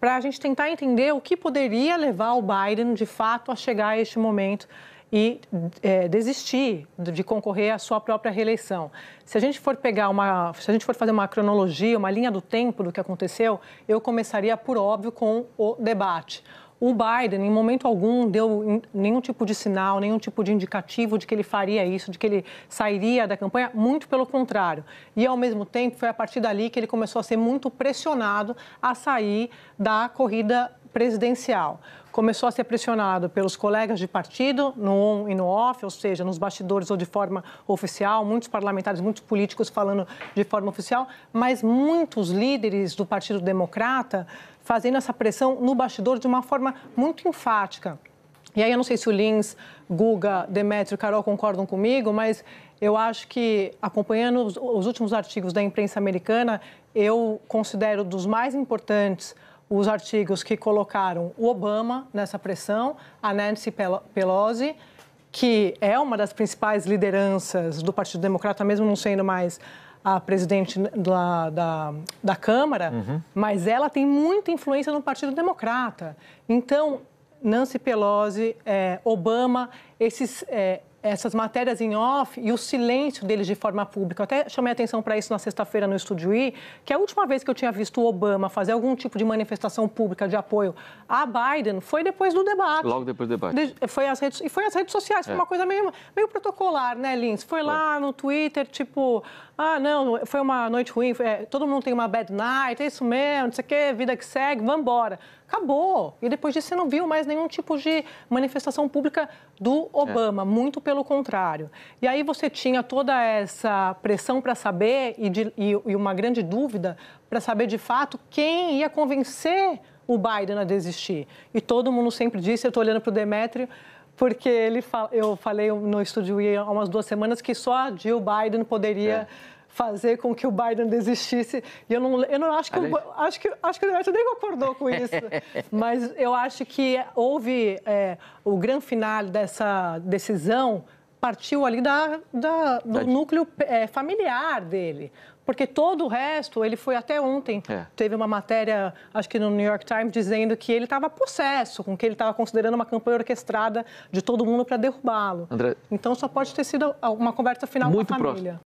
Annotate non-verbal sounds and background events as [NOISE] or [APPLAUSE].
para a gente tentar entender o que poderia levar o Biden, de fato, a chegar a este momento e é, desistir de concorrer à sua própria reeleição. Se a gente for pegar uma, se a gente for fazer uma cronologia, uma linha do tempo do que aconteceu, eu começaria por óbvio com o debate. O Biden, em momento algum, deu nenhum tipo de sinal, nenhum tipo de indicativo de que ele faria isso, de que ele sairia da campanha, muito pelo contrário. E, ao mesmo tempo, foi a partir dali que ele começou a ser muito pressionado a sair da corrida presidencial começou a ser pressionado pelos colegas de partido, no on e no off, ou seja, nos bastidores ou de forma oficial, muitos parlamentares, muitos políticos falando de forma oficial, mas muitos líderes do Partido Democrata fazendo essa pressão no bastidor de uma forma muito enfática. E aí eu não sei se o Lins, Guga, Demetrio e Carol concordam comigo, mas eu acho que, acompanhando os últimos artigos da imprensa americana, eu considero dos mais importantes os artigos que colocaram o Obama nessa pressão, a Nancy Pelosi, que é uma das principais lideranças do Partido Democrata, mesmo não sendo mais a presidente da, da, da Câmara, uhum. mas ela tem muita influência no Partido Democrata. Então, Nancy Pelosi, é, Obama, esses é, essas matérias em off e o silêncio deles de forma pública. Eu até chamei atenção para isso na sexta-feira no Estúdio I, que é a última vez que eu tinha visto o Obama fazer algum tipo de manifestação pública de apoio a Biden foi depois do debate. Logo depois do debate. De, foi as redes, e foi as redes sociais, foi é. uma coisa meio, meio protocolar, né, Lins? Foi lá é. no Twitter, tipo, ah, não, foi uma noite ruim, foi, é, todo mundo tem uma bad night, é isso mesmo, não sei o quê, vida que segue, vambora acabou. E depois disso você não viu mais nenhum tipo de manifestação pública do é. Obama. É. Muito pelo contrário. E aí você tinha toda essa pressão para saber e, de, e, e uma grande dúvida para saber de fato quem ia convencer o Biden a desistir. E todo mundo sempre disse, eu estou olhando para o Demétrio, porque ele eu falei no estúdio há umas duas semanas que só a Jill Biden poderia é fazer com que o Biden desistisse. E eu não, eu não acho que, o, acho que acho que o United nem concordou com isso. [LAUGHS] Mas eu acho que houve é, o grande final dessa decisão partiu ali da, da do da... núcleo é, familiar dele. Porque todo o resto, ele foi até ontem. É. Teve uma matéria, acho que no New York Times, dizendo que ele estava possesso, com que ele estava considerando uma campanha orquestrada de todo mundo para derrubá-lo. André... Então só pode ter sido uma conversa final Muito com a família. Próximo.